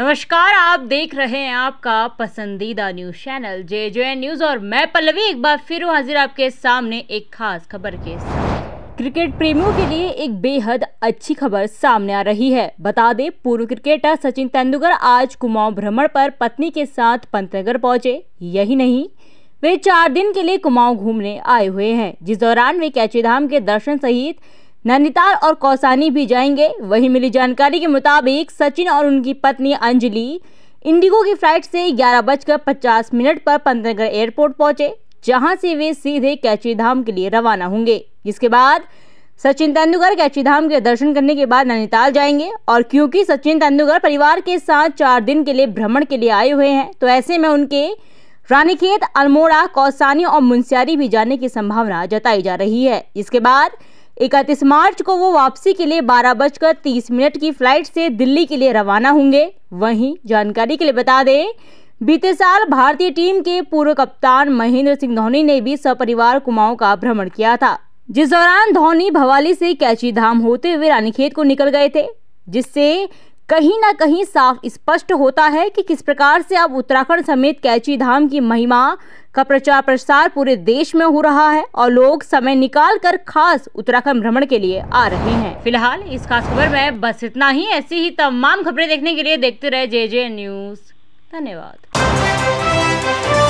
नमस्कार आप देख रहे हैं आपका पसंदीदा news channel J N news और मैं पल्लवी एक बार फिर हाजिर आपके सामने एक खास खबर के क्रिकेट प्रेमियों के लिए एक बेहद अच्छी खबर सामने आ रही है बता दें पूर्व क्रिकेटर सचिन तेंदुलकर आज कुमाऊं भ्रमण पर पत्नी के साथ पंतनगर पहुंचे यही नहीं वे चार दिन के लिए कुमाऊं घूमने आए हुए हैं जिस दौरान वे कैचीधाम के दर्शन सहित नैनीताल और कौसानी भी जाएंगे वहीं मिली जानकारी के मुताबिक सचिन और उनकी पत्नी अंजलि इंडिगो की फ्लाइट से ग्यारह बजकर पचास मिनट पर पंतनगर एयरपोर्ट पहुंचे जहां से वे सीधे कैची धाम के लिए रवाना होंगे जिसके बाद सचिन तेंदुलकर कैची धाम के दर्शन करने के बाद नैनीताल जाएंगे और क्योंकि सचिन तेंदुलकर परिवार के साथ चार दिन के लिए भ्रमण के लिए आए हुए हैं तो ऐसे में उनके रानीखेत अल्मोड़ा कौसानी और मुंसियारी भी जाने की संभावना जताई जा रही है इसके बाद इकतीस मार्च को वो वापसी के लिए बारह बजकर तीस मिनट की फ्लाइट से दिल्ली के लिए रवाना होंगे वहीं जानकारी के लिए बता दें बीते साल भारतीय टीम के पूर्व कप्तान महेंद्र सिंह धोनी ने भी सपरिवार कुमाऊं का भ्रमण किया था जिस दौरान धोनी भवाली से कैची धाम होते हुए रानीखेत को निकल गए थे जिससे कहीं ना कहीं साफ स्पष्ट होता है कि किस प्रकार से अब उत्तराखंड समेत कैची धाम की महिमा का प्रचार प्रसार पूरे देश में हो रहा है और लोग समय निकाल कर खास उत्तराखंड भ्रमण के लिए आ रहे हैं फिलहाल इस खास खबर में बस इतना ही ऐसी ही तमाम खबरें देखने के लिए देखते रहे जे जे न्यूज धन्यवाद